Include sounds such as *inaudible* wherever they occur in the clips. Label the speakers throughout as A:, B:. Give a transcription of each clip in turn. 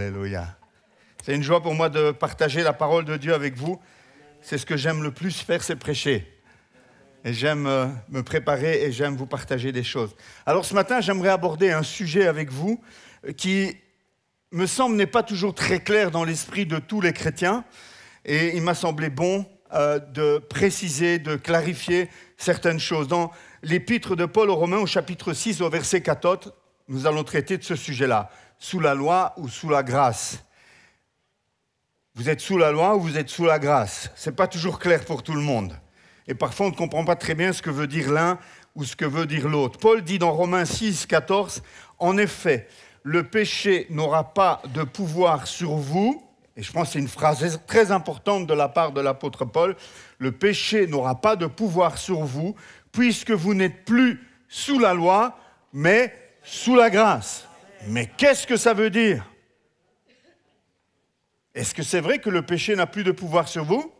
A: Alléluia. C'est une joie pour moi de partager la parole de Dieu avec vous. C'est ce que j'aime le plus faire, c'est prêcher. Et j'aime euh, me préparer et j'aime vous partager des choses. Alors ce matin, j'aimerais aborder un sujet avec vous qui me semble n'est pas toujours très clair dans l'esprit de tous les chrétiens. Et il m'a semblé bon euh, de préciser, de clarifier certaines choses. Dans l'épître de Paul aux Romains au chapitre 6 au verset 14, nous allons traiter de ce sujet-là sous la loi ou sous la grâce. Vous êtes sous la loi ou vous êtes sous la grâce. Ce n'est pas toujours clair pour tout le monde. Et parfois, on ne comprend pas très bien ce que veut dire l'un ou ce que veut dire l'autre. Paul dit dans Romains 6, 14, En effet, le péché n'aura pas de pouvoir sur vous. Et je pense que c'est une phrase très importante de la part de l'apôtre Paul. Le péché n'aura pas de pouvoir sur vous, puisque vous n'êtes plus sous la loi, mais sous la grâce. Mais qu'est-ce que ça veut dire Est-ce que c'est vrai que le péché n'a plus de pouvoir sur vous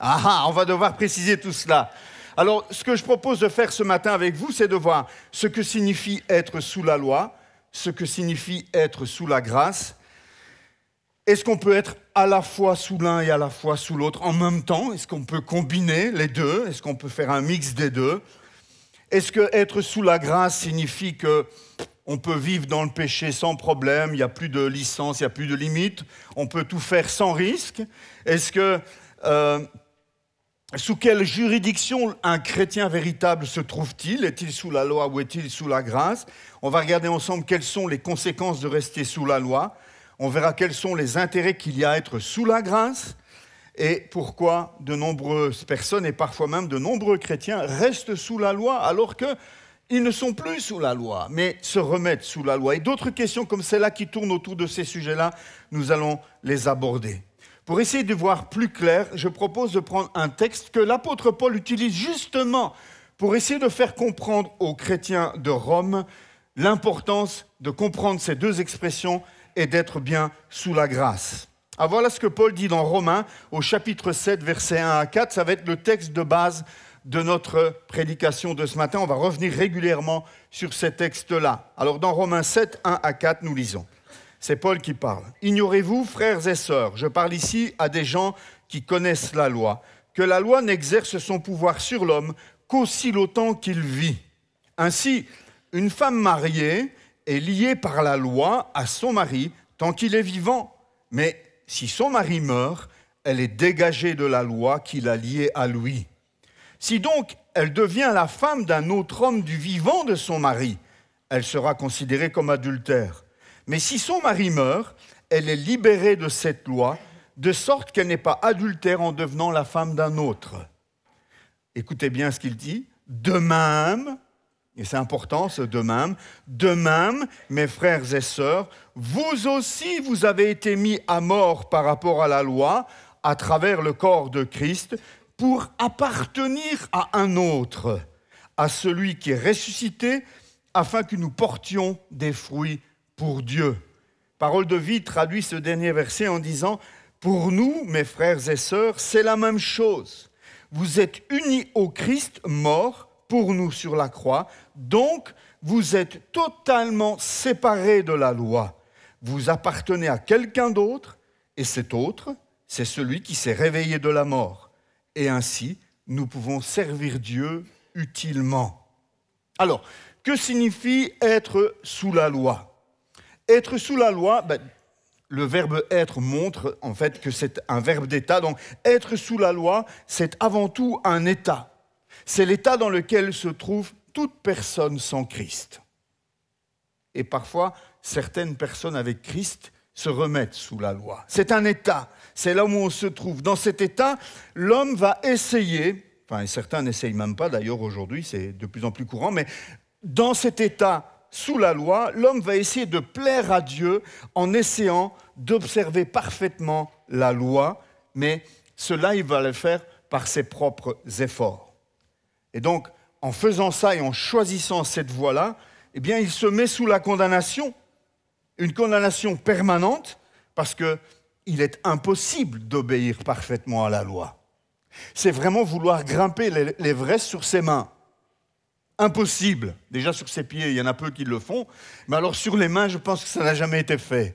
A: ah, ah, on va devoir préciser tout cela. Alors, ce que je propose de faire ce matin avec vous, c'est de voir ce que signifie être sous la loi, ce que signifie être sous la grâce. Est-ce qu'on peut être à la fois sous l'un et à la fois sous l'autre en même temps Est-ce qu'on peut combiner les deux Est-ce qu'on peut faire un mix des deux est-ce que sous la grâce signifie que on peut vivre dans le péché sans problème, il n'y a plus de licence, il n'y a plus de limites, on peut tout faire sans risque Est-ce que euh, sous quelle juridiction un chrétien véritable se trouve-t-il Est-il sous la loi ou est-il sous la grâce On va regarder ensemble quelles sont les conséquences de rester sous la loi. On verra quels sont les intérêts qu'il y a à être sous la grâce et pourquoi de nombreuses personnes et parfois même de nombreux chrétiens restent sous la loi alors qu'ils ne sont plus sous la loi, mais se remettent sous la loi. Et d'autres questions comme celles-là qui tournent autour de ces sujets-là, nous allons les aborder. Pour essayer de voir plus clair, je propose de prendre un texte que l'apôtre Paul utilise justement pour essayer de faire comprendre aux chrétiens de Rome l'importance de comprendre ces deux expressions et d'être bien sous la grâce. Ah, voilà ce que Paul dit dans Romains au chapitre 7, versets 1 à 4. Ça va être le texte de base de notre prédication de ce matin. On va revenir régulièrement sur ces textes-là. Alors dans Romains 7, 1 à 4, nous lisons. C'est Paul qui parle. Ignorez-vous, frères et sœurs, je parle ici à des gens qui connaissent la loi, que la loi n'exerce son pouvoir sur l'homme qu'aussi longtemps qu'il vit. Ainsi, une femme mariée est liée par la loi à son mari tant qu'il est vivant, mais si son mari meurt, elle est dégagée de la loi qui la liée à lui. Si donc elle devient la femme d'un autre homme du vivant de son mari, elle sera considérée comme adultère. Mais si son mari meurt, elle est libérée de cette loi, de sorte qu'elle n'est pas adultère en devenant la femme d'un autre. Écoutez bien ce qu'il dit. De même, et c'est important, ce de même. De même, mes frères et sœurs, vous aussi, vous avez été mis à mort par rapport à la loi, à travers le corps de Christ, pour appartenir à un autre, à celui qui est ressuscité, afin que nous portions des fruits pour Dieu. Parole de vie traduit ce dernier verset en disant, Pour nous, mes frères et sœurs, c'est la même chose. Vous êtes unis au Christ mort pour nous sur la croix. Donc, vous êtes totalement séparés de la loi. Vous appartenez à quelqu'un d'autre, et cet autre, c'est celui qui s'est réveillé de la mort. Et ainsi, nous pouvons servir Dieu utilement. Alors, que signifie être sous la loi Être sous la loi, ben, le verbe être montre en fait que c'est un verbe d'état. Donc, être sous la loi, c'est avant tout un état c'est l'état dans lequel se trouve toute personne sans Christ. Et parfois, certaines personnes avec Christ se remettent sous la loi. C'est un état, c'est là où on se trouve. Dans cet état, l'homme va essayer, enfin, certains n'essayent même pas d'ailleurs aujourd'hui, c'est de plus en plus courant, mais dans cet état sous la loi, l'homme va essayer de plaire à Dieu en essayant d'observer parfaitement la loi, mais cela, il va le faire par ses propres efforts. Et donc, en faisant ça et en choisissant cette voie-là, eh bien, il se met sous la condamnation, une condamnation permanente, parce qu'il est impossible d'obéir parfaitement à la loi. C'est vraiment vouloir grimper l'Everest sur ses mains. Impossible. Déjà sur ses pieds, il y en a peu qui le font, mais alors sur les mains, je pense que ça n'a jamais été fait.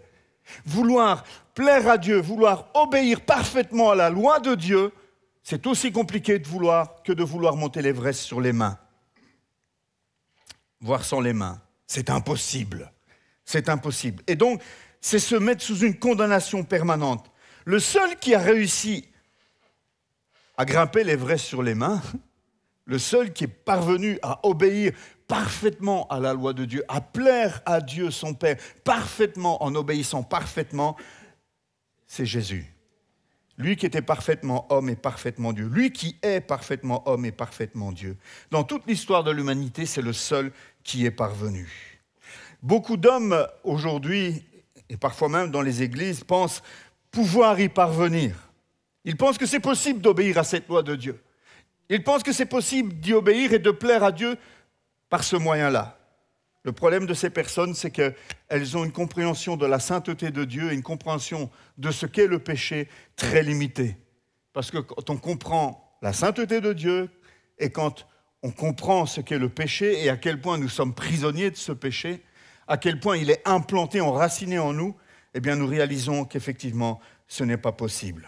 A: Vouloir plaire à Dieu, vouloir obéir parfaitement à la loi de Dieu, c'est aussi compliqué de vouloir que de vouloir monter l'Everest sur les mains, voire sans les mains. C'est impossible. C'est impossible. Et donc, c'est se mettre sous une condamnation permanente. Le seul qui a réussi à grimper l'Everest sur les mains, *laughs* le seul qui est parvenu à obéir parfaitement à la loi de Dieu, à plaire à Dieu son Père, parfaitement, en obéissant parfaitement, c'est Jésus. Lui qui était parfaitement homme et parfaitement Dieu. Lui qui est parfaitement homme et parfaitement Dieu. Dans toute l'histoire de l'humanité, c'est le seul qui est parvenu. Beaucoup d'hommes aujourd'hui, et parfois même dans les églises, pensent pouvoir y parvenir. Ils pensent que c'est possible d'obéir à cette loi de Dieu. Ils pensent que c'est possible d'y obéir et de plaire à Dieu par ce moyen-là. Le problème de ces personnes, c'est qu'elles ont une compréhension de la sainteté de Dieu et une compréhension de ce qu'est le péché très limitée. Parce que quand on comprend la sainteté de Dieu et quand on comprend ce qu'est le péché et à quel point nous sommes prisonniers de ce péché, à quel point il est implanté, enraciné en nous, eh bien nous réalisons qu'effectivement ce n'est pas possible.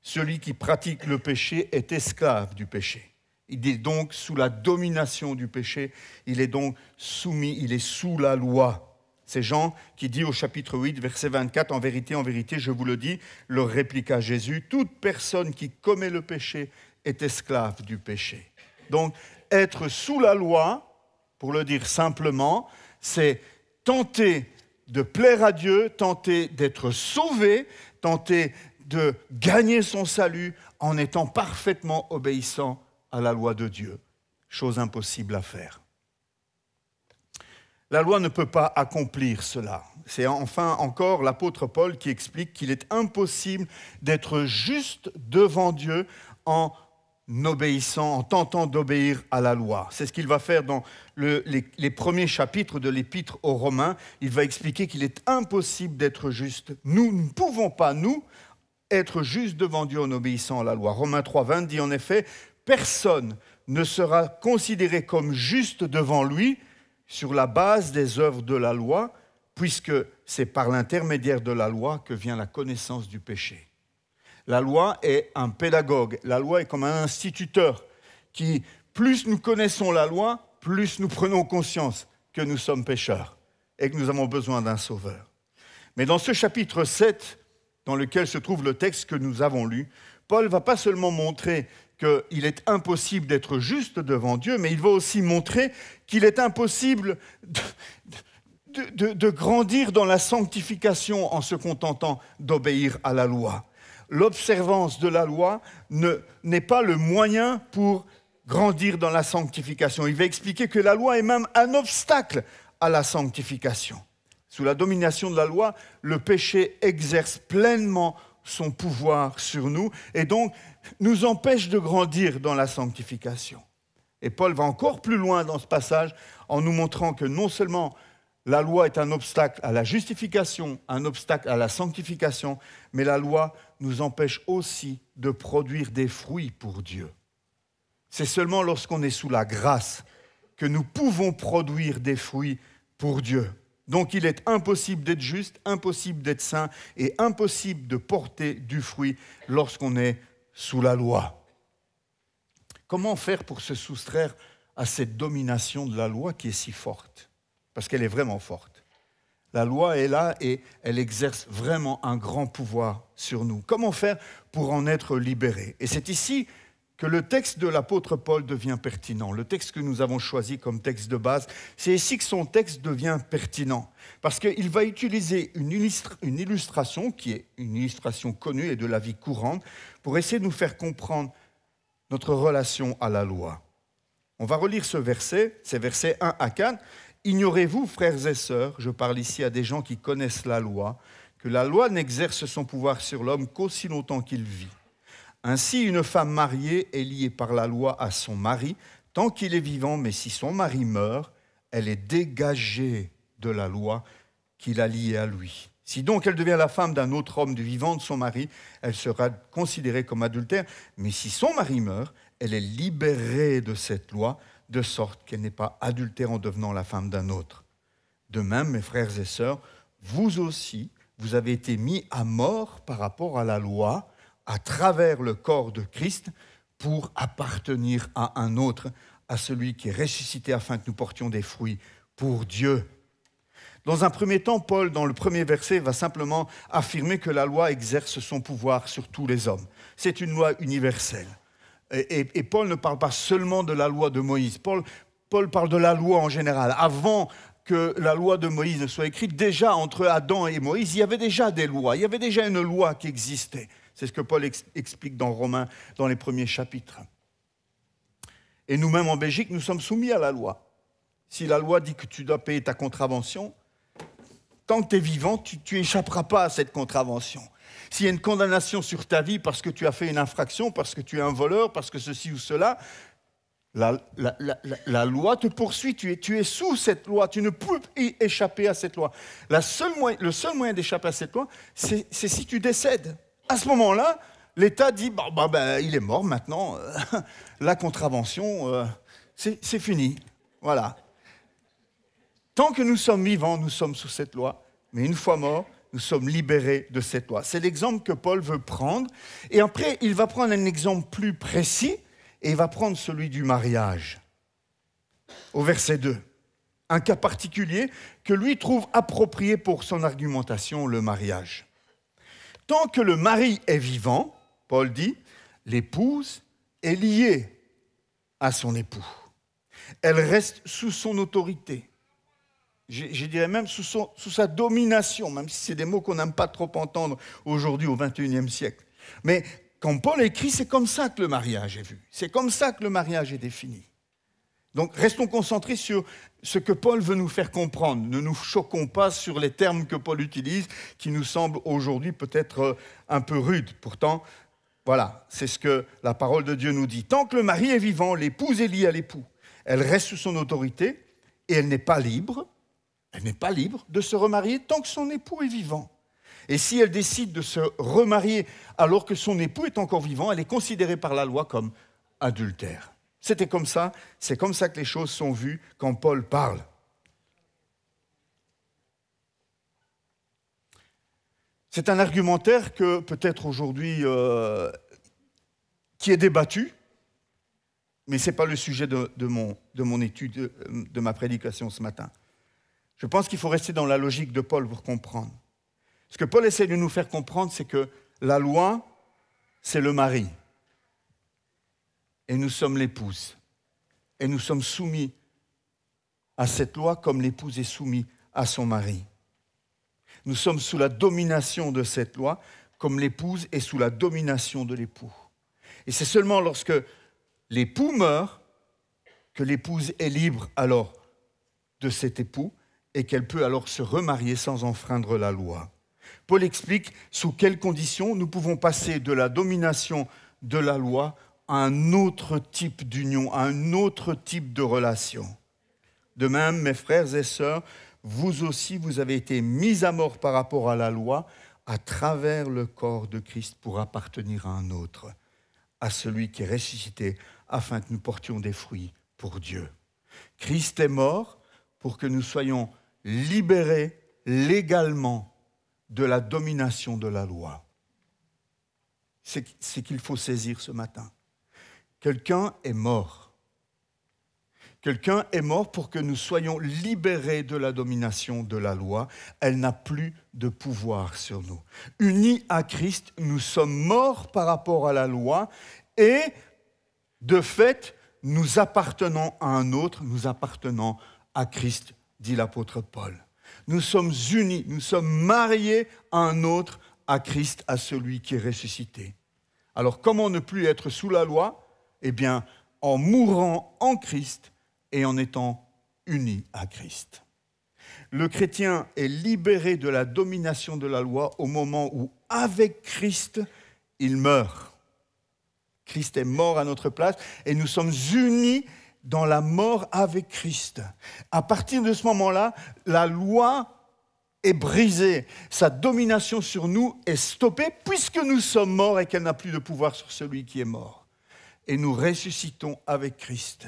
A: Celui qui pratique le péché est esclave du péché. Il est donc sous la domination du péché, il est donc soumis, il est sous la loi. C'est Jean qui dit au chapitre 8, verset 24, En vérité, en vérité, je vous le dis, leur répliqua Jésus, toute personne qui commet le péché est esclave du péché. Donc, être sous la loi, pour le dire simplement, c'est tenter de plaire à Dieu, tenter d'être sauvé, tenter de gagner son salut en étant parfaitement obéissant à la loi de Dieu, chose impossible à faire. La loi ne peut pas accomplir cela. C'est enfin encore l'apôtre Paul qui explique qu'il est impossible d'être juste devant Dieu en obéissant, en tentant d'obéir à la loi. C'est ce qu'il va faire dans les, premiers chapitres de l'épître aux Romains. Il va expliquer qu'il est impossible d'être juste. Nous ne pouvons pas, nous, être juste devant Dieu en obéissant à la loi. Romains 3.20 dit en effet, personne ne sera considéré comme juste devant lui sur la base des œuvres de la loi, puisque c'est par l'intermédiaire de la loi que vient la connaissance du péché. La loi est un pédagogue, la loi est comme un instituteur qui, plus nous connaissons la loi, plus nous prenons conscience que nous sommes pécheurs et que nous avons besoin d'un sauveur. Mais dans ce chapitre 7, dans lequel se trouve le texte que nous avons lu, Paul va pas seulement montrer qu'il est impossible d'être juste devant Dieu, mais il va aussi montrer qu'il est impossible de, grandir dans la sanctification en se contentant d'obéir à la loi. L'observance de la loi n'est pas le moyen pour grandir dans la sanctification. Il va expliquer que la loi est même un obstacle à la sanctification. Sous la domination de la loi, le péché exerce pleinement son pouvoir sur nous. Et donc, nous empêche de grandir dans la sanctification. Et Paul va encore plus loin dans ce passage en nous montrant que non seulement la loi est un obstacle à la justification, un obstacle à la sanctification, mais la loi nous empêche aussi de produire des fruits pour Dieu. C'est seulement lorsqu'on est sous la grâce que nous pouvons produire des fruits pour Dieu. Donc il est impossible d'être juste, impossible d'être saint et impossible de porter du fruit lorsqu'on est sous la loi. Comment faire pour se soustraire à cette domination de la loi qui est si forte Parce qu'elle est vraiment forte. La loi est là et elle exerce vraiment un grand pouvoir sur nous. Comment faire pour en être libéré Et c'est ici que le texte de l'apôtre Paul devient pertinent, le texte que nous avons choisi comme texte de base, c'est ici que son texte devient pertinent, parce qu'il va utiliser une, illustration qui est une illustration connue et de la vie courante, pour essayer de nous faire comprendre notre relation à la loi. On va relire ce verset, ces versets 1 à 4. Ignorez-vous, frères et sœurs, je parle ici à des gens qui connaissent la loi, que la loi n'exerce son pouvoir sur l'homme qu'aussi longtemps qu'il vit. Ainsi, une femme mariée est liée par la loi à son mari tant qu'il est vivant, mais si son mari meurt, elle est dégagée de la loi qu'il a liée à lui. Si donc elle devient la femme d'un autre homme du vivant de son mari, elle sera considérée comme adultère, mais si son mari meurt, elle est libérée de cette loi, de sorte qu'elle n'est pas adultère en devenant la femme d'un autre. De même, mes frères et sœurs, vous aussi, vous avez été mis à mort par rapport à la loi, à travers le corps de Christ pour appartenir à un autre, à celui qui est ressuscité afin que nous portions des fruits pour Dieu. Dans un premier temps, Paul, dans le premier verset, va simplement affirmer que la loi exerce son pouvoir sur tous les hommes. C'est une loi universelle. Et, Paul ne parle pas seulement de la loi de Moïse. Paul parle de la loi en général. Avant que la loi de Moïse ne soit écrite, déjà entre Adam et Moïse, il y avait déjà des lois. Il y avait déjà une loi qui existait. C'est ce que Paul explique dans Romains, dans les premiers chapitres. Et nous-mêmes en Belgique, nous sommes soumis à la loi. Si la loi dit que tu dois payer ta contravention, tant que tu es vivant, tu échapperas pas à cette contravention. S'il y a une condamnation sur ta vie parce que tu as fait une infraction, parce que tu es un voleur, parce que ceci ou cela, la, loi te poursuit, tu es, tu sous cette loi, tu ne peux échapper à cette loi. La le seul moyen d'échapper à cette loi, c'est si tu décèdes. À ce moment-là, l'État dit bah, bah, il est mort maintenant, euh, *laughs* la contravention, euh, c'est fini. Voilà. Tant que nous sommes vivants, nous sommes sous cette loi, mais une fois morts, nous sommes libérés de cette loi. C'est l'exemple que Paul veut prendre. Et après, il va prendre un exemple plus précis et il va prendre celui du mariage. Au verset 2. Un cas particulier que lui trouve approprié pour son argumentation, le mariage. Tant que le mari est vivant, Paul dit, l'épouse est liée à son époux. Elle reste sous son autorité. Je, dirais même sous, sous, sa domination, même si c'est des mots qu'on n'aime pas trop entendre aujourd'hui au XXIe siècle. Mais quand Paul écrit, c'est comme ça que le mariage est vu. C'est comme ça que le mariage est défini. Donc restons concentrés sur ce que Paul veut nous faire comprendre. Ne nous choquons pas sur les termes que Paul utilise, qui nous semblent aujourd'hui peut-être euh, un peu rudes. Pourtant, voilà, c'est ce que la parole de Dieu nous dit. Tant que le mari est vivant, l'épouse est liée à l'époux. Elle reste sous son autorité et elle n'est pas libre, elle n'est pas libre de se remarier tant que son époux est vivant. Et si elle décide de se remarier alors que son époux est encore vivant, elle est considérée par la loi comme adultère. C'était comme ça, c'est comme ça que les choses sont vues quand Paul parle. C'est un argumentaire que peut-être aujourd'hui euh, qui est débattu, mais ce n'est pas le sujet de, mon, de mon étude, euh, de ma prédication ce matin. Je pense qu'il faut rester dans la logique de Paul pour comprendre. Ce que Paul essaie de nous faire comprendre, c'est que la loi, c'est le mari et nous sommes l'épouse. Et nous sommes soumis à cette loi comme l'épouse est soumise à son mari. Nous sommes sous la domination de cette loi comme l'épouse est sous la domination de l'époux. Et c'est seulement lorsque l'époux meurt que l'épouse est libre alors de cet époux et qu'elle peut alors se remarier sans enfreindre la loi. Paul explique sous quelles conditions nous pouvons passer de la domination de la loi un autre type d'union, un autre type de relation. De même, mes frères et sœurs, vous aussi, vous avez été mis à mort par rapport à la loi à travers le corps de Christ pour appartenir à un autre, à celui qui est ressuscité, afin que nous portions des fruits pour Dieu. Christ est mort pour que nous soyons libérés légalement de la domination de la loi. C'est ce qu'il faut saisir ce matin. Quelqu'un est mort. Quelqu'un est mort pour que nous soyons libérés de la domination de la loi. Elle n'a plus de pouvoir sur nous. Unis à Christ, nous sommes morts par rapport à la loi et, de fait, nous appartenons à un autre, nous appartenons à Christ, dit l'apôtre Paul. Nous sommes unis, nous sommes mariés à un autre, à Christ, à celui qui est ressuscité. Alors comment ne plus être sous la loi eh bien, en mourant en Christ et en étant uni à Christ. Le chrétien est libéré de la domination de la loi au moment où, avec Christ, il meurt. Christ est mort à notre place et nous sommes unis dans la mort avec Christ. À partir de ce moment-là, la loi est brisée, sa domination sur nous est stoppée puisque nous sommes morts et qu'elle n'a plus de pouvoir sur celui qui est mort et nous ressuscitons avec Christ.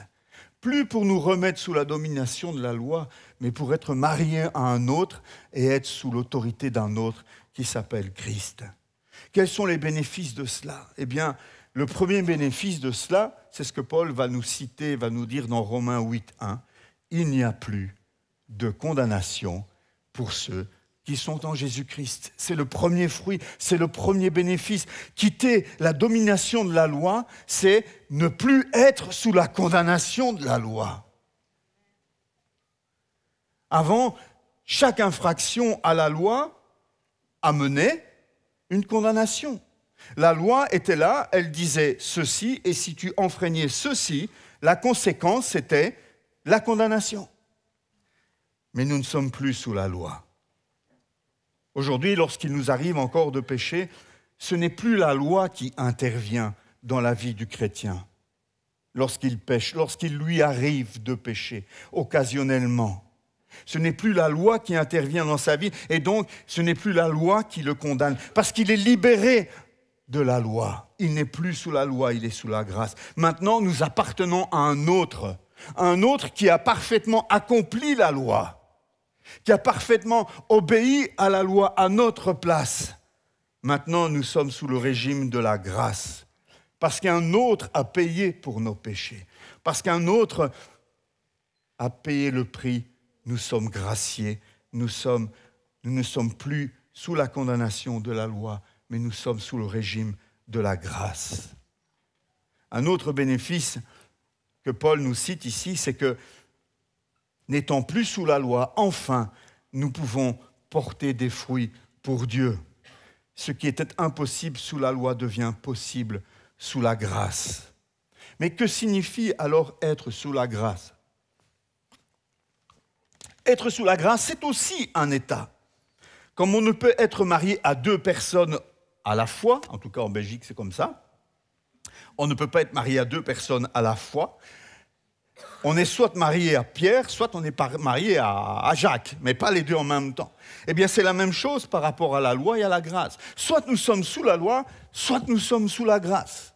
A: Plus pour nous remettre sous la domination de la loi, mais pour être mariés à un autre et être sous l'autorité d'un autre qui s'appelle Christ. Quels sont les bénéfices de cela Eh bien, le premier bénéfice de cela, c'est ce que Paul va nous citer, va nous dire dans Romains 8.1. Il n'y a plus de condamnation pour ceux qui sont en Jésus-Christ. C'est le premier fruit, c'est le premier bénéfice. Quitter la domination de la loi, c'est ne plus être sous la condamnation de la loi. Avant, chaque infraction à la loi amenait une condamnation. La loi était là, elle disait ceci, et si tu enfreignais ceci, la conséquence c'était la condamnation. Mais nous ne sommes plus sous la loi. Aujourd'hui, lorsqu'il nous arrive encore de pécher, ce n'est plus la loi qui intervient dans la vie du chrétien lorsqu'il pêche, lorsqu'il lui arrive de pécher occasionnellement. Ce n'est plus la loi qui intervient dans sa vie et donc ce n'est plus la loi qui le condamne parce qu'il est libéré de la loi. Il n'est plus sous la loi, il est sous la grâce. Maintenant, nous appartenons à un autre, un autre qui a parfaitement accompli la loi qui a parfaitement obéi à la loi à notre place. Maintenant, nous sommes sous le régime de la grâce, parce qu'un autre a payé pour nos péchés, parce qu'un autre a payé le prix, nous sommes graciés, nous, sommes, nous ne sommes plus sous la condamnation de la loi, mais nous sommes sous le régime de la grâce. Un autre bénéfice que Paul nous cite ici, c'est que n'étant plus sous la loi, enfin, nous pouvons porter des fruits pour Dieu. Ce qui était impossible sous la loi devient possible sous la grâce. Mais que signifie alors être sous la grâce Être sous la grâce, c'est aussi un état. Comme on ne peut être marié à deux personnes à la fois, en tout cas en Belgique c'est comme ça, on ne peut pas être marié à deux personnes à la fois, on est soit marié à Pierre, soit on est marié à, Jacques, mais pas les deux en même temps. Eh bien, c'est la même chose par rapport à la loi et à la grâce. Soit nous sommes sous la loi, soit nous sommes sous la grâce.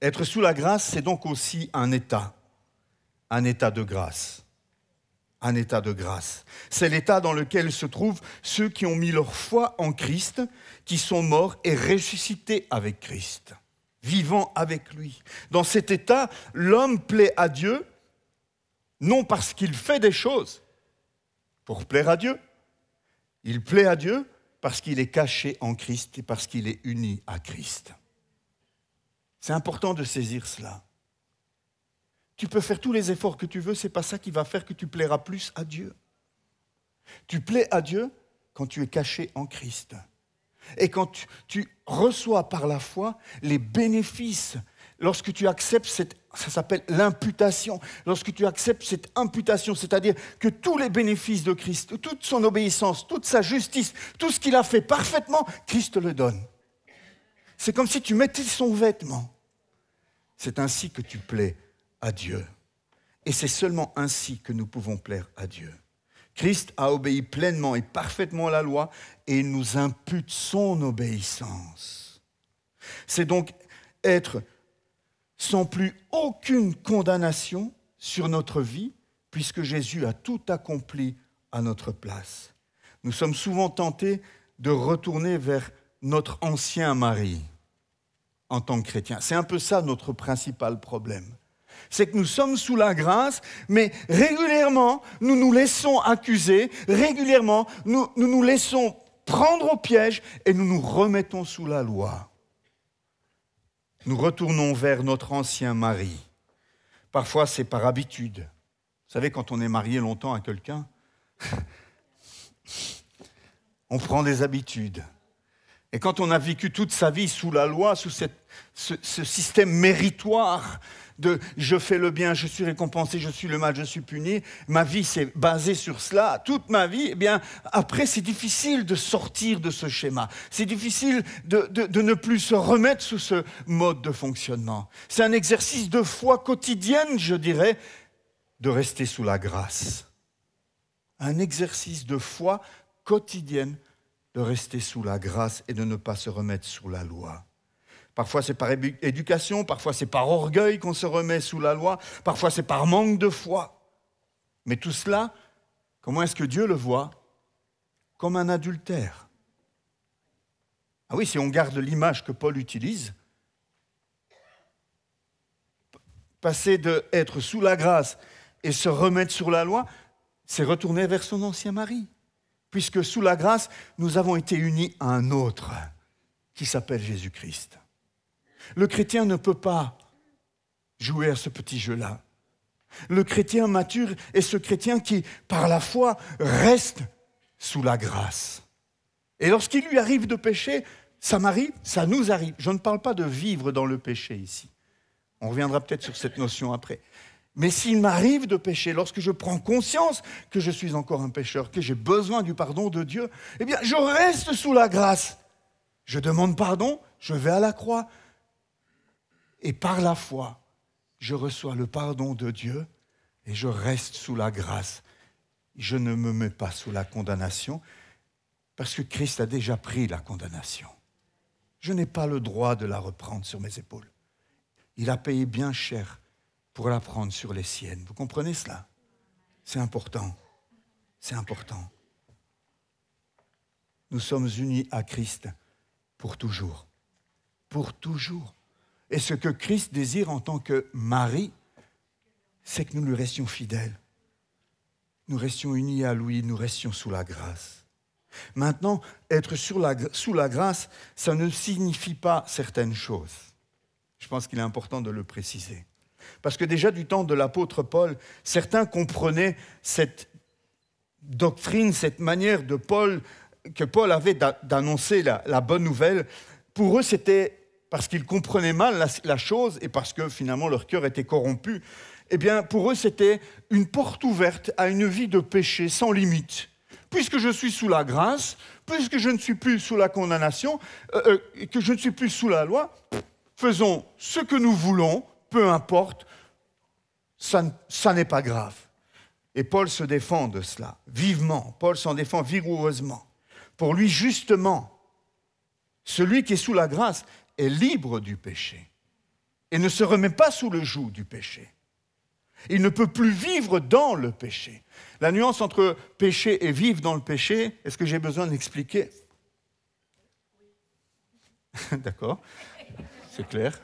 A: Être sous la grâce, c'est donc aussi un état, un état de grâce. Un état de grâce. C'est l'état dans lequel se trouvent ceux qui ont mis leur foi en Christ, qui sont morts et ressuscités avec Christ vivant avec lui. Dans cet état, l'homme plaît à Dieu, non parce qu'il fait des choses pour plaire à Dieu, il plaît à Dieu parce qu'il est caché en Christ et parce qu'il est uni à Christ. C'est important de saisir cela. Tu peux faire tous les efforts que tu veux, ce n'est pas ça qui va faire que tu plairas plus à Dieu. Tu plais à Dieu quand tu es caché en Christ et quand tu, reçois par la foi les bénéfices lorsque tu acceptes cette, ça s'appelle l'imputation, lorsque tu acceptes cette imputation, c'est-à-dire que tous les bénéfices de Christ, toute son obéissance, toute sa justice, tout ce qu'il a fait parfaitement, Christ le donne. C'est comme si tu mettais son vêtement. C'est ainsi que tu plais à Dieu. Et c'est seulement ainsi que nous pouvons plaire à Dieu. Christ a obéi pleinement et parfaitement à la loi et nous impute son obéissance. C'est donc être sans plus aucune condamnation sur notre vie, puisque Jésus a tout accompli à notre place. Nous sommes souvent tentés de retourner vers notre ancien mari en tant que chrétien. C'est un peu ça notre principal problème c'est que nous sommes sous la grâce, mais régulièrement, nous nous laissons accuser, régulièrement, nous nous, laissons prendre au piège et nous nous remettons sous la loi. Nous retournons vers notre ancien mari. Parfois, c'est par habitude. Vous savez, quand on est marié longtemps à quelqu'un, *laughs* on prend des habitudes. Et quand on a vécu toute sa vie sous la loi, sous ce, système méritoire de je fais le bien, je suis récompensé, je suis le mal, je suis puni, ma vie s'est basée sur cela, toute ma vie, eh bien, après, c'est difficile de sortir de ce schéma. C'est difficile de ne plus se remettre sous ce mode de fonctionnement. C'est un exercice de foi quotidienne, je dirais, de rester sous la grâce. Un exercice de foi quotidienne de rester sous la grâce et de ne pas se remettre sous la loi. Parfois c'est par éducation, parfois c'est par orgueil qu'on se remet sous la loi, parfois c'est par manque de foi. Mais tout cela, comment est-ce que Dieu le voit Comme un adultère. Ah oui, si on garde l'image que Paul utilise, passer de être sous la grâce et se remettre sous la loi, c'est retourner vers son ancien mari puisque sous la grâce, nous avons été unis à un autre qui s'appelle Jésus-Christ. Le chrétien ne peut pas jouer à ce petit jeu-là. Le chrétien mature est ce chrétien qui, par la foi, reste sous la grâce. Et lorsqu'il lui arrive de pécher, ça m'arrive, ça nous arrive. Je ne parle pas de vivre dans le péché ici. On reviendra peut-être sur cette notion après. Mais s'il m'arrive de pécher, lorsque je prends conscience que je suis encore un pécheur, que j'ai besoin du pardon de Dieu, eh bien, je reste sous la grâce. Je demande pardon, je vais à la croix. Et par la foi, je reçois le pardon de Dieu et je reste sous la grâce. Je ne me mets pas sous la condamnation parce que Christ a déjà pris la condamnation. Je n'ai pas le droit de la reprendre sur mes épaules. Il a payé bien cher pour la prendre sur les siennes. Vous comprenez cela C'est important. C'est important. Nous sommes unis à Christ pour toujours. Pour toujours. Et ce que Christ désire en tant que mari, c'est que nous lui restions fidèles. Nous restions unis à lui, nous restions sous la grâce. Maintenant, être sur sous la grâce, ça ne signifie pas certaines choses. Je pense qu'il est important de le préciser. Parce que déjà du temps de l'apôtre Paul, certains comprenaient cette doctrine, cette manière de Paul, que Paul avait d'annoncer la, bonne nouvelle. Pour eux, c'était parce qu'ils comprenaient mal la, chose et parce que finalement leur cœur était corrompu. Eh bien, pour eux, c'était une porte ouverte à une vie de péché sans limite puisque je suis sous la grâce, puisque je ne suis plus sous la condamnation, euh, euh, que je ne suis plus sous la loi, faisons ce que nous voulons, peu importe, ça, n'est pas grave. Et Paul se défend de cela, vivement. Paul s'en défend vigoureusement. Pour lui, justement, celui qui est sous la grâce est libre du péché et ne se remet pas sous le joug du péché. Il ne peut plus vivre dans le péché. La nuance entre péché et vivre dans le péché, est-ce que j'ai besoin d'expliquer *laughs* D'accord, c'est clair.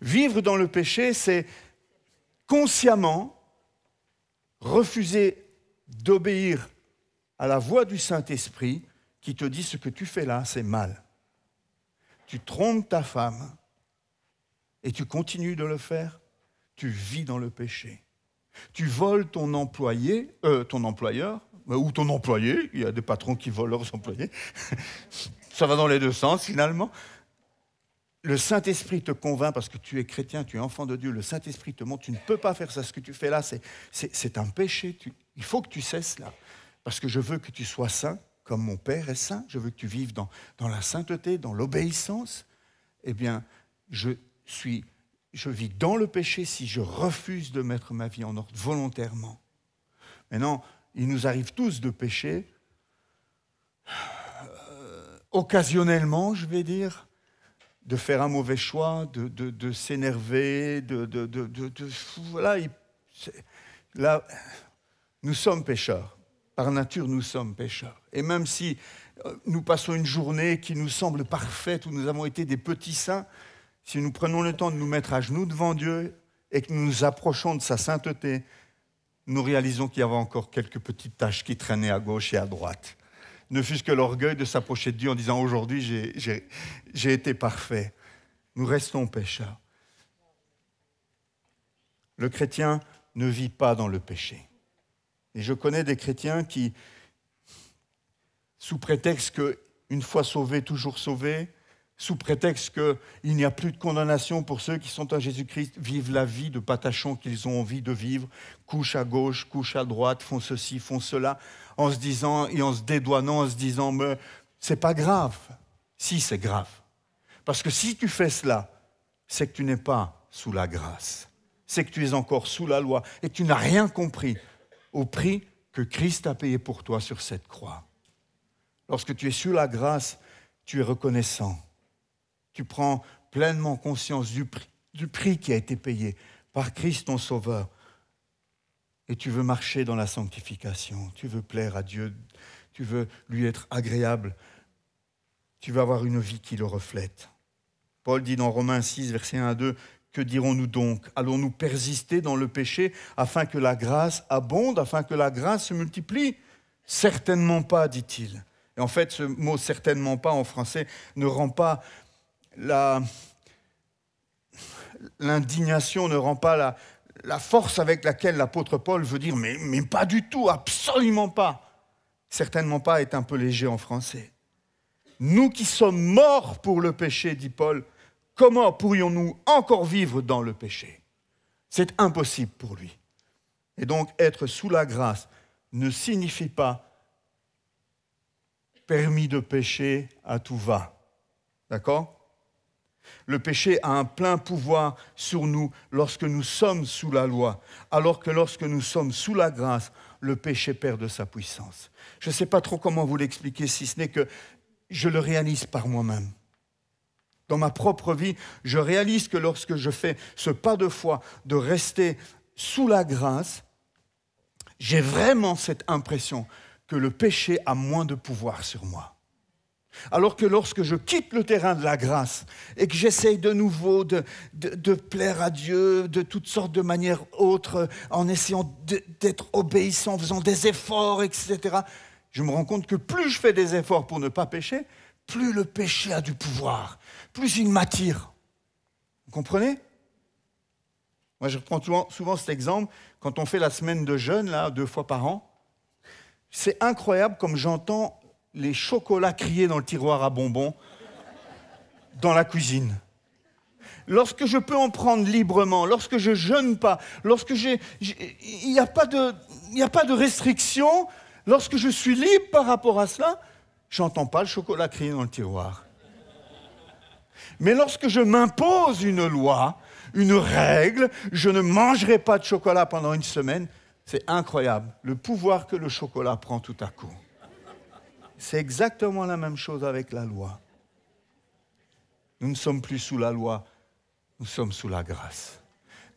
A: Vivre dans le péché, c'est consciemment refuser d'obéir à la voix du Saint-Esprit qui te dit ce que tu fais là, c'est mal. Tu trompes ta femme et tu continues de le faire, tu vis dans le péché. Tu voles ton employé, euh, ton employeur, euh, ou ton employé, il y a des patrons qui volent leurs employés. *laughs* Ça va dans les deux sens finalement le Saint-Esprit te convainc parce que tu es chrétien, tu es enfant de Dieu, le Saint-Esprit te montre, tu ne peux pas faire ça, ce que tu fais là, c'est un péché, il faut que tu cesses là, parce que je veux que tu sois saint, comme mon Père est saint, je veux que tu vives dans, dans la sainteté, dans l'obéissance, eh bien, je, suis, je vis dans le péché si je refuse de mettre ma vie en ordre volontairement. Maintenant, il nous arrive tous de pécher, euh, occasionnellement, je vais dire, de faire un mauvais choix, de, s'énerver, de, de, Voilà, là, nous sommes pécheurs. Par nature, nous sommes pécheurs. Et même si euh, nous passons une journée qui nous semble parfaite, où nous avons été des petits saints, si nous prenons le temps de nous mettre à genoux devant Dieu et que nous nous approchons de sa sainteté, nous réalisons qu'il y avait encore quelques petites tâches qui traînaient à gauche et à droite ne fût-ce que l'orgueil de s'approcher de Dieu en disant aujourd'hui j'ai été parfait. Nous restons pécheurs. Le chrétien ne vit pas dans le péché. Et je connais des chrétiens qui, sous prétexte qu'une fois sauvé, toujours sauvé, sous prétexte qu'il n'y a plus de condamnation pour ceux qui sont à Jésus-Christ, vivent la vie de patachon qu'ils ont envie de vivre, couchent à gauche, couchent à droite, font ceci, font cela, en se disant et en se dédouanant, en se disant, mais c'est pas grave. Si, c'est grave. Parce que si tu fais cela, c'est que tu n'es pas sous la grâce, c'est que tu es encore sous la loi et tu n'as rien compris au prix que Christ a payé pour toi sur cette croix. Lorsque tu es sous la grâce, tu es reconnaissant tu prends pleinement conscience du prix, du prix qui a été payé par Christ ton Sauveur. Et tu veux marcher dans la sanctification, tu veux plaire à Dieu, tu veux lui être agréable, tu veux avoir une vie qui le reflète. Paul dit dans Romains 6, verset 1 à 2, que dirons-nous donc Allons-nous persister dans le péché afin que la grâce abonde, afin que la grâce se multiplie Certainement pas, dit-il. Et en fait, ce mot certainement pas en français ne rend pas l'indignation ne rend pas la, force avec laquelle l'apôtre Paul veut dire, mais, mais pas du tout, absolument pas. Certainement pas est un peu léger en français. Nous qui sommes morts pour le péché, dit Paul, comment pourrions-nous encore vivre dans le péché C'est impossible pour lui. Et donc être sous la grâce ne signifie pas permis de pécher à tout va. D'accord le péché a un plein pouvoir sur nous lorsque nous sommes sous la loi, alors que lorsque nous sommes sous la grâce, le péché perd de sa puissance. Je ne sais pas trop comment vous l'expliquer, si ce n'est que je le réalise par moi-même. Dans ma propre vie, je réalise que lorsque je fais ce pas de foi de rester sous la grâce, j'ai vraiment cette impression que le péché a moins de pouvoir sur moi. Alors que lorsque je quitte le terrain de la grâce et que j'essaye de nouveau de, plaire à Dieu de toutes sortes de manières autres, en essayant d'être obéissant, en faisant des efforts, etc., je me rends compte que plus je fais des efforts pour ne pas pécher, plus le péché a du pouvoir, plus il m'attire. Vous comprenez Moi, je reprends souvent, souvent cet exemple quand on fait la semaine de jeûne, là, deux fois par an. C'est incroyable comme j'entends les chocolats criés dans le tiroir à bonbons dans la cuisine. Lorsque je peux en prendre librement, lorsque je jeûne pas, lorsque il n'y a pas de, restriction, lorsque je suis libre par rapport à cela, j'entends pas le chocolat crier dans le tiroir. Mais lorsque je m'impose une loi, une règle, je ne mangerai pas de chocolat pendant une semaine, c'est incroyable le pouvoir que le chocolat prend tout à coup. C'est exactement la même chose avec la loi. Nous ne sommes plus sous la loi, nous sommes sous la grâce.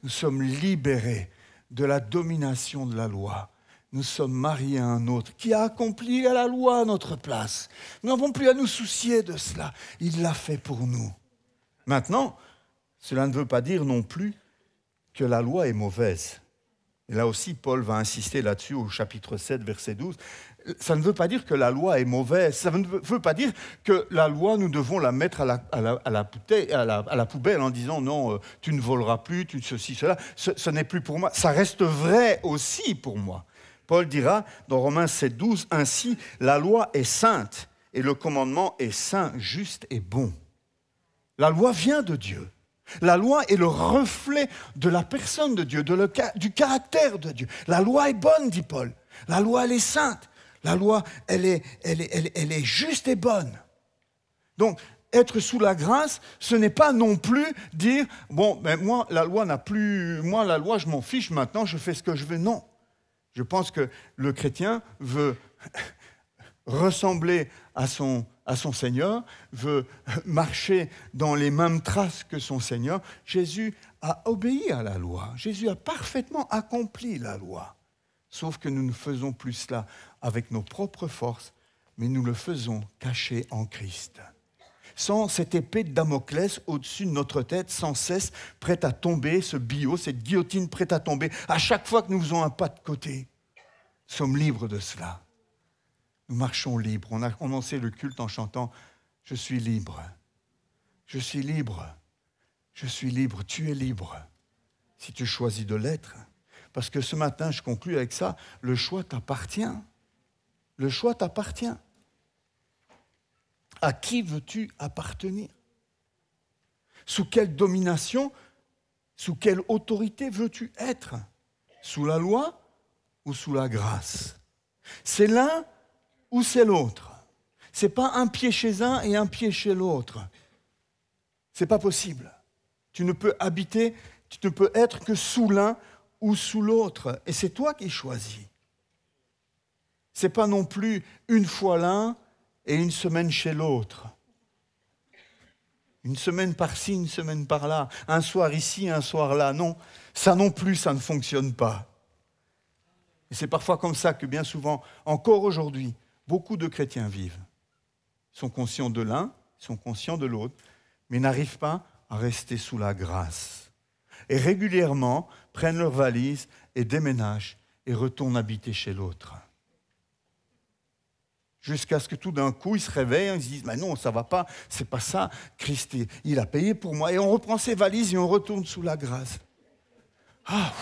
A: Nous sommes libérés de la domination de la loi. Nous sommes mariés à un autre qui a accompli à la loi à notre place. Nous n'avons plus à nous soucier de cela. Il l'a fait pour nous. Maintenant, cela ne veut pas dire non plus que la loi est mauvaise. Et là aussi, Paul va insister là-dessus au chapitre 7, verset 12 ça ne veut pas dire que la loi est mauvaise, ça ne veut pas dire que la loi, nous devons la mettre à la, à la, poubelle en disant non, euh, tu ne voleras plus, tu ceci, cela, ce, n'est plus pour moi. Ça reste vrai aussi pour moi. Paul dira dans Romains 7, 12, ainsi, la loi est sainte et le commandement est saint, juste et bon. La loi vient de Dieu. La loi est le reflet de la personne de Dieu, de du caractère de Dieu. La loi est bonne, dit Paul. La loi, elle est sainte. La loi, elle est, juste et bonne. Donc, être sous la grâce, ce n'est pas non plus dire bon, ben moi la loi n'a plus, moi la loi je m'en fiche maintenant, je fais ce que je veux. Non, je pense que le chrétien veut *laughs* ressembler son à son Seigneur, veut *laughs* marcher dans les mêmes traces que son Seigneur. Jésus a obéi à la loi. Jésus a parfaitement accompli la loi. Sauf que nous ne faisons plus cela avec nos propres forces, mais nous le faisons caché en Christ. Sans cette épée de Damoclès au-dessus de notre tête, sans cesse prête à tomber, ce bio, cette guillotine prête à tomber, à chaque fois que nous faisons un pas de côté, nous sommes libres de cela. Nous marchons libres. On a commencé le culte en chantant Je suis libre. Je suis libre. Je suis libre. Tu es libre. Si tu choisis de l'être. Parce que ce matin, je conclus avec ça, le choix t'appartient. Le choix t'appartient. À qui veux-tu appartenir Sous quelle domination, sous quelle autorité veux-tu être Sous la loi ou sous la grâce C'est l'un ou c'est l'autre. C'est pas un pied chez un et un pied chez l'autre. C'est pas possible. Tu ne peux habiter, tu ne peux être que sous l'un ou sous l'autre. Et c'est toi qui choisis n'est pas non plus une fois l'un et une semaine chez l'autre. Une semaine par-ci, une semaine par-là, un soir ici, un soir là. Non, ça non plus, ça ne fonctionne pas. Et c'est parfois comme ça que bien souvent, encore aujourd'hui, beaucoup de chrétiens vivent. Ils sont conscients de l'un, ils sont conscients de l'autre, mais n'arrivent pas à rester sous la grâce. Et régulièrement prennent leurs valises et déménagent et retournent habiter chez l'autre. Jusqu'à ce que tout d'un coup, ils se réveillent, hein, ils se disent, mais non, ça va pas, c'est pas ça, Christ, il a payé pour moi. Et on reprend ses valises et on retourne sous la grâce. Ah,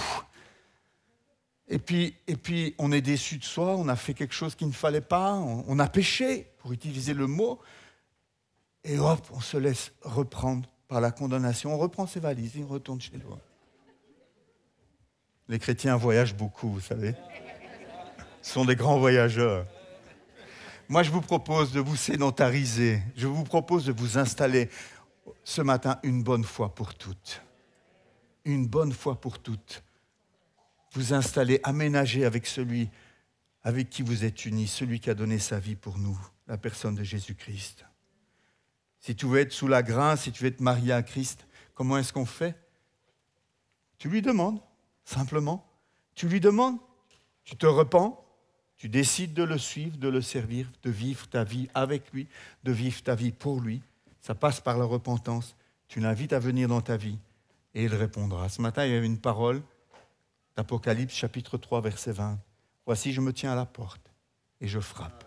A: et puis, et puis, on est déçu de soi, on a fait quelque chose qu'il ne fallait pas, on, a péché, pour utiliser le mot, et hop, on se laisse reprendre par la condamnation, on reprend ses valises et on retourne chez nous. Les chrétiens voyagent beaucoup, vous savez. Ce sont des grands voyageurs. Moi, je vous propose de vous sédentariser. Je vous propose de vous installer ce matin une bonne fois pour toutes. Une bonne fois pour toutes. Vous installer, aménager avec celui avec qui vous êtes unis, celui qui a donné sa vie pour nous, la personne de Jésus-Christ. Si tu veux être sous la grâce, si tu veux être marié à Christ, comment est-ce qu'on fait Tu lui demandes, simplement. Tu lui demandes, tu te repens, tu décides de le suivre, de le servir, de vivre ta vie avec lui, de vivre ta vie pour lui. Ça passe par la repentance. Tu l'invites à venir dans ta vie et il répondra. Ce matin, il y a une parole d'Apocalypse chapitre 3, verset 20. Voici, je me tiens à la porte et je frappe.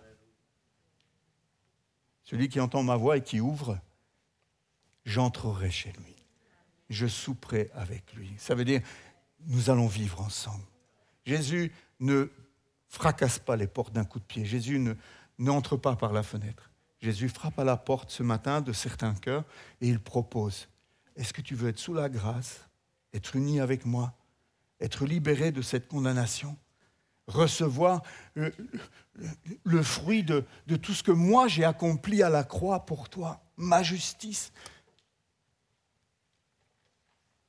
A: Celui qui entend ma voix et qui ouvre, j'entrerai chez lui. Je souperai avec lui. Ça veut dire, nous allons vivre ensemble. Jésus ne fracasse pas les portes d'un coup de pied. Jésus n'entre pas par la fenêtre. Jésus frappe à la porte ce matin de certains cœurs et il propose, est-ce que tu veux être sous la grâce, être uni avec moi, être libéré de cette condamnation, recevoir euh, le, fruit de, de tout ce que moi j'ai accompli à la croix pour toi, ma justice,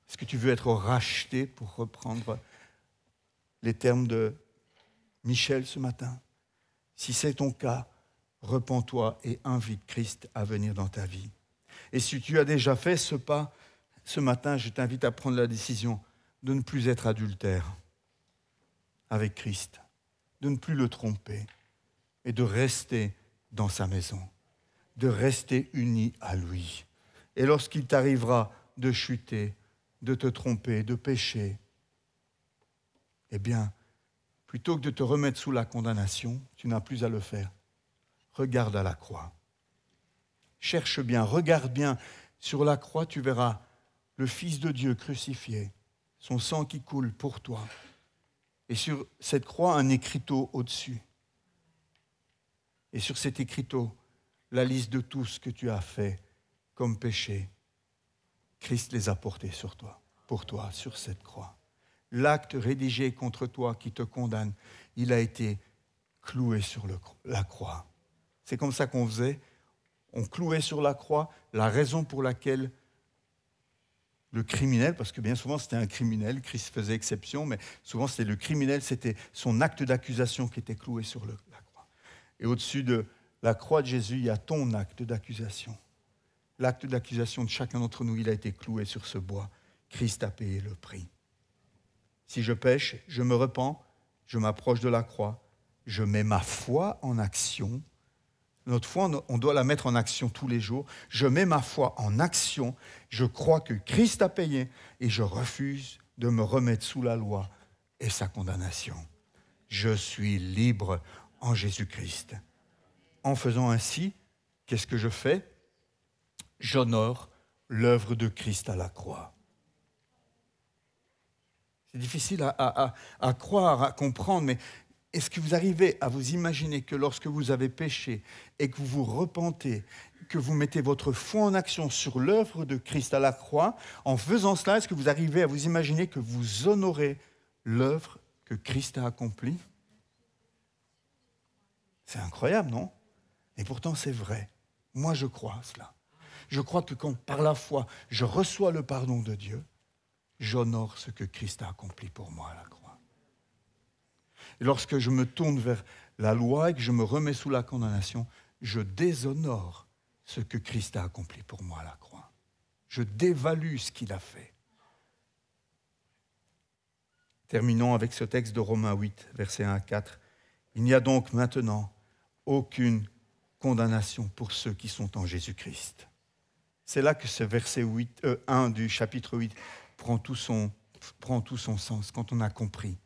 A: est-ce que tu veux être racheté, pour reprendre les termes de Michel ce matin. Si c'est ton cas, repens-toi et invite Christ à venir dans ta vie. Et si tu as déjà fait ce pas, ce matin, je t'invite à prendre la décision de ne plus être adultère avec Christ, de ne plus le tromper et de rester dans sa maison, de rester uni à lui. Et lorsqu'il t'arrivera de chuter, de te tromper, de pécher, eh bien, Plutôt que de te remettre sous la condamnation, tu n'as plus à le faire. Regarde à la croix. Cherche bien, regarde bien. Sur la croix, tu verras le Fils de Dieu crucifié, son sang qui coule pour toi. Et sur cette croix, un écriteau au-dessus. Et sur cet écriteau, la liste de tout ce que tu as fait comme péché. Christ les a portés sur toi, pour toi, sur cette croix l'acte rédigé contre toi qui te condamne, il a été cloué sur la croix. C'est comme ça qu'on faisait. On clouait sur la croix la raison pour laquelle le criminel, parce que bien souvent c'était un criminel, Christ faisait exception, mais souvent c'était le criminel, c'était son acte d'accusation qui était cloué sur la croix. Et au-dessus de la croix de Jésus, il y a ton acte d'accusation. L'acte d'accusation de chacun d'entre nous, il a été cloué sur ce bois. Christ a payé le prix. Si je pêche, je me repens, je m'approche de la croix, je mets ma foi en action. Notre foi, on doit la mettre en action tous les jours. Je mets ma foi en action, je crois que Christ a payé et je refuse de me remettre sous la loi et sa condamnation. Je suis libre en Jésus-Christ. En faisant ainsi, qu'est-ce que je fais J'honore l'œuvre de Christ à la croix. C'est difficile à, croire, à comprendre, mais est-ce que vous arrivez à vous imaginer que lorsque vous avez péché et que vous vous repentez, que vous mettez votre foi en action sur l'œuvre de Christ à la croix, en faisant cela, est-ce que vous arrivez à vous imaginer que vous honorez l'œuvre que Christ a accomplie C'est incroyable, non Et pourtant c'est vrai. Moi je crois cela. Je crois que quand par la foi je reçois le pardon de Dieu, j'honore ce que Christ a accompli pour moi à la croix. lorsque je me tourne vers la loi et que je me remets sous la condamnation, je déshonore ce que Christ a accompli pour moi à la croix. Je dévalue ce qu'il a fait. Terminons avec ce texte de Romains 8, versets 1 à 4. Il n'y a donc maintenant aucune condamnation pour ceux qui sont en Jésus-Christ. C'est là que ce verset 8, 1 euh, du chapitre 8 prend tout son, sens quand on a compris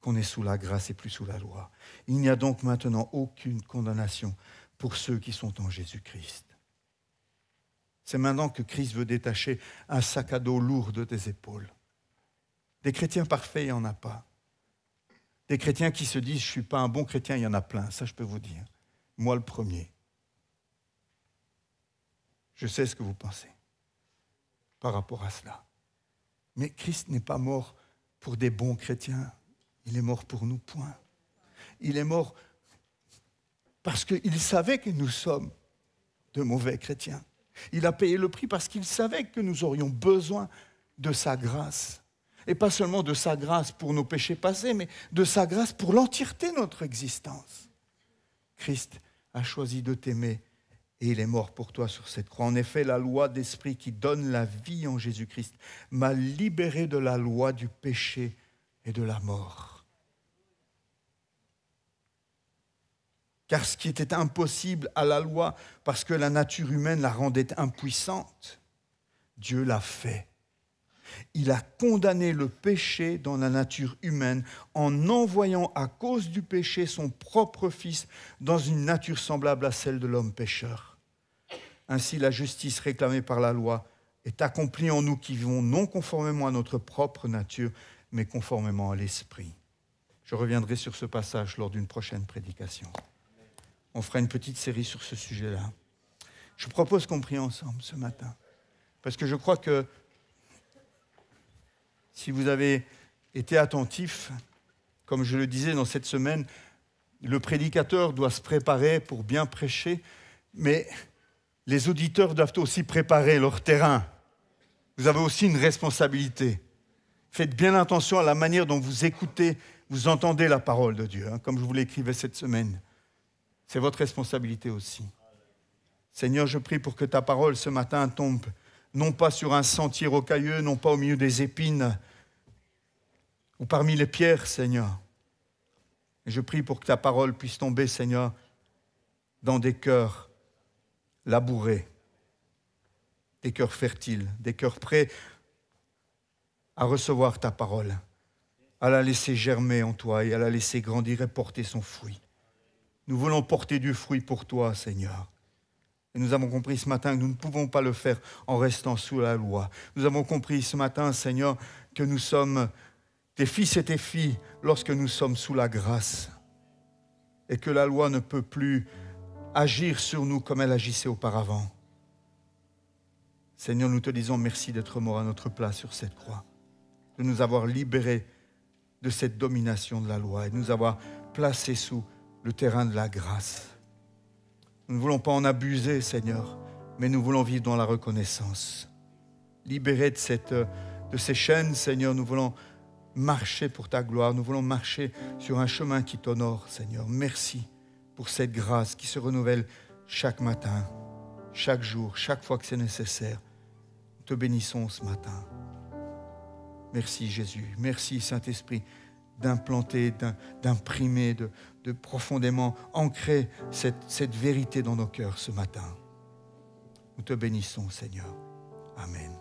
A: qu'on est sous la grâce et plus sous la loi. Il n'y a donc maintenant aucune condamnation pour ceux qui sont en Jésus-Christ. C'est maintenant que Christ veut détacher un sac à dos lourd de tes épaules. Des chrétiens parfaits, il n'y en a pas. Des chrétiens qui se disent, je ne suis pas un bon chrétien, il y en a plein, ça je peux vous dire. Moi le premier. Je sais ce que vous pensez par rapport à cela. Mais Christ n'est pas mort pour des bons chrétiens. Il est mort pour nous, point. Il est mort parce qu'il savait que nous sommes de mauvais chrétiens. Il a payé le prix parce qu'il savait que nous aurions besoin de sa grâce. Et pas seulement de sa grâce pour nos péchés passés, mais de sa grâce pour l'entièreté de notre existence. Christ a choisi de t'aimer et il est mort pour toi sur cette croix. En effet, la loi d'esprit qui donne la vie en Jésus-Christ m'a libéré de la loi du péché et de la mort. Car ce qui était impossible à la loi, parce que la nature humaine la rendait impuissante, Dieu l'a fait il a condamné le péché dans la nature humaine en envoyant à cause du péché son propre Fils dans une nature semblable à celle de l'homme pécheur. Ainsi la justice réclamée par la loi est accomplie en nous qui vivons non conformément à notre propre nature, mais conformément à l'Esprit. Je reviendrai sur ce passage lors d'une prochaine prédication. On fera une petite série sur ce sujet-là. Je propose qu'on prie ensemble ce matin, parce que je crois que si vous avez été attentif, comme je le disais dans cette semaine, le prédicateur doit se préparer pour bien prêcher, mais les auditeurs doivent aussi préparer leur terrain. Vous avez aussi une responsabilité. Faites bien attention à la manière dont vous écoutez, vous entendez la parole de Dieu, hein, comme je vous l'écrivais cette semaine. C'est votre responsabilité aussi. Seigneur, je prie pour que ta parole ce matin tombe non pas sur un sentier rocailleux, non pas au milieu des épines, ou parmi les pierres, Seigneur. je prie pour que ta parole puisse tomber, Seigneur, dans des cœurs labourés, des cœurs fertiles, des cœurs prêts à recevoir ta parole, à la laisser germer en toi et à la laisser grandir et porter son fruit. Nous voulons porter du fruit pour toi, Seigneur. Et nous avons compris ce matin que nous ne pouvons pas le faire en restant sous la loi. Nous avons compris ce matin, Seigneur, que nous sommes tes fils et tes filles lorsque nous sommes sous la grâce et que la loi ne peut plus agir sur nous comme elle agissait auparavant. Seigneur, nous te disons merci d'être mort à notre place sur cette croix, de nous avoir libérés de cette domination de la loi et de nous avoir placés sous le terrain de la grâce. Nous ne voulons pas en abuser, Seigneur, mais nous voulons vivre dans la reconnaissance. Libérés de, cette, euh, de ces chaînes, Seigneur, nous voulons marcher pour ta gloire. Nous voulons marcher sur un chemin qui t'honore, Seigneur. Merci pour cette grâce qui se renouvelle chaque matin, chaque jour, chaque fois que c'est nécessaire. Nous te bénissons ce matin. Merci Jésus. Merci Saint-Esprit d'implanter, d'imprimer, de, profondément ancrer cette, cette vérité dans nos cœurs ce matin. Nous te bénissons Seigneur. Amen.